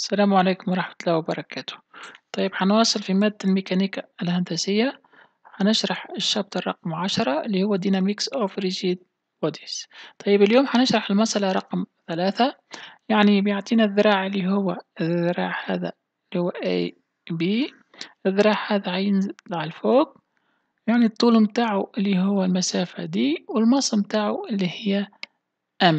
السلام عليكم ورحمة الله وبركاته طيب هنواصل في مادة الميكانيكا الهندسية هنشرح الشابتر رقم عشرة اللي هو ديناميكس اوف ريجيد بوديز طيب اليوم هنشرح المسألة رقم ثلاثة يعني بيعطينا الذراع اللي هو الذراع هذا اللي هو A B الذراع هذا هينزل الفوق يعني الطول متاعه اللي هو المسافة دي والمص متاعه اللي هي M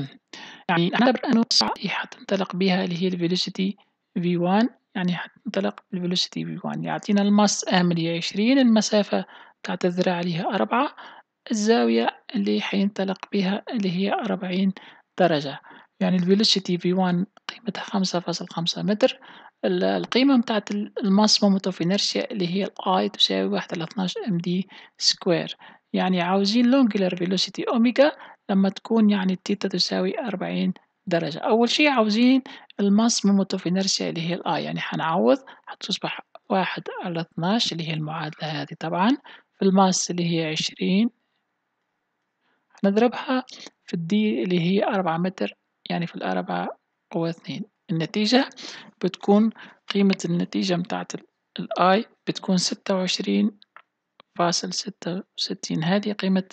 يعني حسب أنه السرعة حتنطلق بها اللي هي الفيلوسيتي v 1 يعني هننطلق بالفيلوسيتي v 1 يعطينا الماس أهم اللي هي عشرين المسافة بتاعت الذراع اللي هي أربعة الزاوية اللي حينطلق بها اللي هي أربعين درجة يعني الفيلوسيتي v 1 قيمتها خمسة فاصل خمسة متر القيمة متاعت الماس مومنت اوف انرشيا اللي هي الاي تساوي واحد على اثناش ام دي سكوير يعني عاوزين لونجيلر فيلوسيتي اوميجا لما تكون يعني التيتا تساوي أربعين درجة أول شي عاوزين الماس من في انرشيا اللي هي الآي يعني حنعوض حتصبح واحد على اتناش اللي هي المعادلة هذه طبعا في الماس اللي هي عشرين نضربها في الدي اللي هي أربعة متر يعني في الأربعة قوة اثنين النتيجة بتكون قيمة النتيجة متاعت الآي بتكون ستة وعشرين فاصل ستة وستين هذه قيمة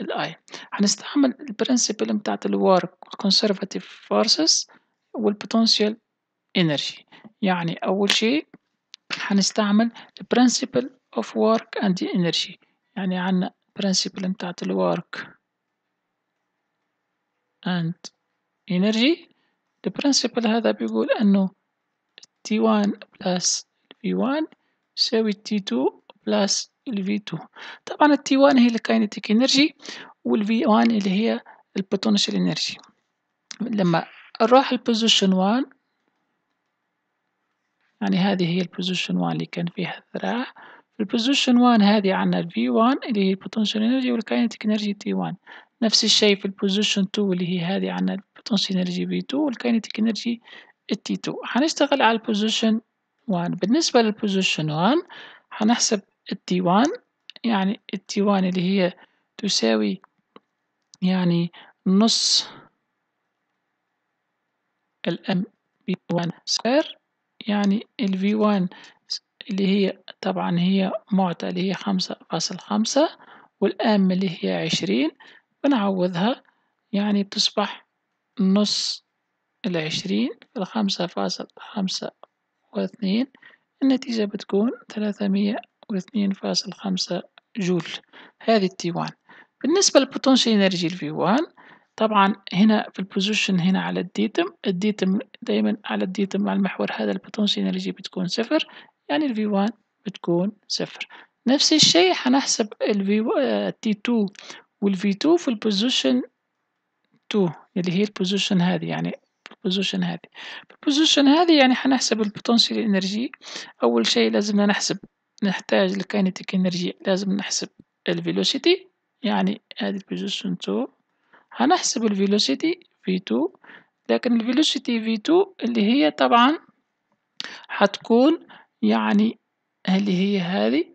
الآي هنستعمل البرنسبل متاعت الورك conservative forces والpotential energy يعني أول شيء حنستعمل principle of work and energy يعني عنا principle متاعت ال work and energy the principle هذا بيقول أنه T1 plus V1 يساوي T2 plus V2 طبعا T1 هي الكينيتيك انرجي وال V1 اللي هي البوتنشال انرجي لما نروح البوزيشن 1 يعني هذه هي البوزيشن 1 اللي كان فيها الذراع في البوزيشن 1 هذه عندنا ال V1 اللي هي البوتنشال انرجي والكاينتيك انرجي T1 نفس الشيء في البوزيشن 2 اللي هي هذه عندنا البوتنشال انرجي V2 والكاينتيك انرجي T2 حنشتغل على البوزيشن 1 بالنسبة للبوزيشن 1 حنحسب ال T1 يعني ال T1 اللي هي تساوي يعني نص الام بي 1 سعر يعني ال في 1 اللي هي طبعا هي معطى اللي هي خمسة فاصل خمسة والأم اللي هي عشرين بنعوضها يعني بتصبح نص العشرين في الخمسة فاصل خمسة واثنين النتيجة بتكون ثلاثمية واثنين فاصل خمسة جول هذه التي وان بالنسبة للبوتنشال انرجي الفي وان طبعًا هنا في البوزيشن هنا على الديتم الديتم دايمًا على الديتم مع المحور هذا البوتنشال انرجي بتكون صفر يعني الفي 1 بتكون صفر نفس الشيء هنحسب الفي تي 2 آه، والفي 2 في البوزيشن 2 اللي هي البوزيشن هذه يعني البوزيشن هذه البوزيشن هذه يعني هنحسب البوتنشال انرجي اول شيء لازم نحسب نحتاج الكاينتيك انرجي لازم نحسب الفيلوسيتي يعني هذه البوزيشن 2 هنحسب الفيلوسيتي v2 لكن الفيلوسيتي v2 اللي هي طبعا هتكون يعني اللي هي هذه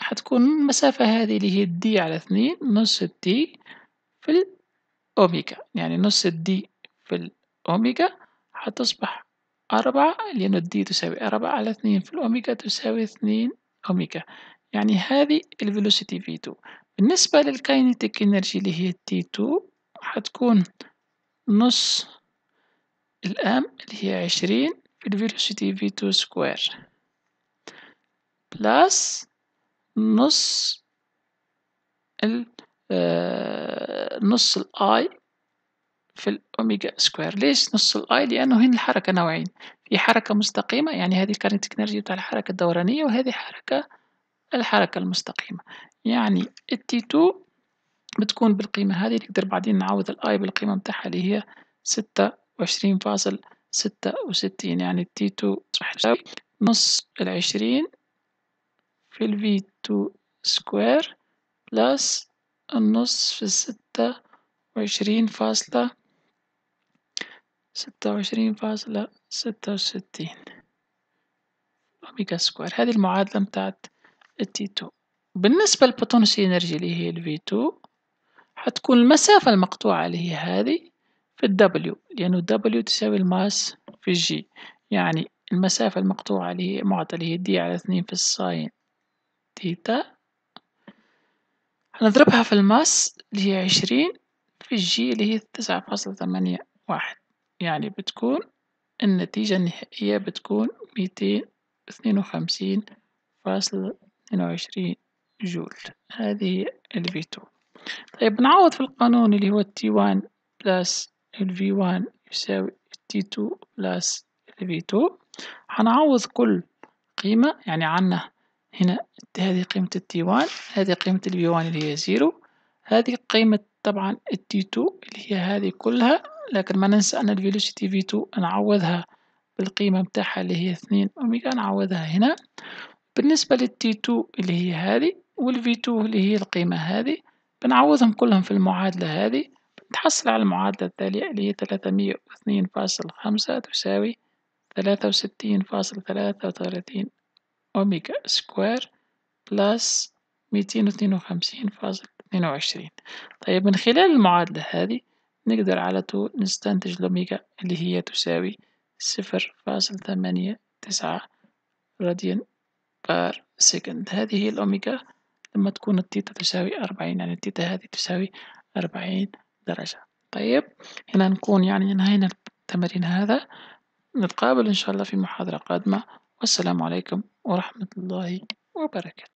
هتكون المسافة هذه اللي هي d على اثنين نص d في الأوميجا يعني نص d في الأوميجا هتصبح أربعة لأن d تساوي أربعة على اثنين في الأوميجا تساوي اثنين أوميجا يعني هذه الفيلوسيتي v2 بالنسبة للكينيتيك انرجي اللي هي t2 هتكون نص الام اللي هي عشرين في الفيلوسيتي في تو سكوير بلاس نص ال آه، نص الاي في الاوميجا سكوير ليش نص الاي لانه هنا الحركه نوعين في حركه مستقيمه يعني هذه الكاينتيك انرجي بتاع الحركه الدورانيه وهذه حركه الحركه المستقيمه يعني التي 2 بتكون بالقيمة هذه نقدر بعدين نعوض الأي بالقيمة متاعها اللي هي ستة وعشرين فاصل ستة وستين يعني تي تو تصبح نص العشرين في الفي تو سكوير بلس النص في الستة وعشرين فاصلة ستة وعشرين فاصلة ستة وستين أوميجا سكوير هذه المعادلة متاعت التي تو بالنسبة للبوتنسي انرجي اللي هي الفي تو حتكون المسافة المقطوعة اللي هي هذه في الدبليو لأنه الدبليو تساوي الماس في الجي يعني المسافة المقطوعة اللي هي معطى اللي هي دي على اثنين في الساين تيتا هنضربها في الماس اللي هي عشرين في الجي اللي هي تسعة فاصلة ثمانية واحد يعني بتكون النتيجة النهائية بتكون ميتين اثنين وخمسين فاصلة اثنين وعشرين جول هذه الفيتو طيب نعوض في القانون اللي هو تي وان بلاس الفي وان يساوي تي تو بلاس الفي تو حنعوض كل قيمة يعني عنا هنا هذه قيمة التي وان هذه قيمة الفي وان اللي هي زيرو هذه قيمة طبعا التي تو اللي هي هذه كلها لكن ما ننسى أن الفيلوسيتي في تو نعوضها بالقيمة متاعها اللي هي اثنين أوميجا نعوضها هنا بالنسبة للتي تو اللي هي هذه والفي تو اللي هي القيمة هذه بنعوضهم كلهم في المعادلة هذه بنتحصل على المعادلة التالية اللي هي تلاتمية واثنين فاصل خمسة تساوي ثلاثة وستين فاصل ثلاثة وثلاثين أوميجا سكوير بلس ميتين واثنين وخمسين فاصل اثنين وعشرين طيب من خلال المعادلة هذه نقدر على طول نستنتج الأوميجا اللي هي تساوي صفر فاصل ثمانية تسعة راديان بار سكند هذه هي الأوميجا لما تكون التيتا تساوي أربعين يعني التيتا هذه تساوي أربعين درجة طيب هنا نكون يعني انهينا التمرين هذا نتقابل إن شاء الله في محاضرة قادمة والسلام عليكم ورحمة الله وبركاته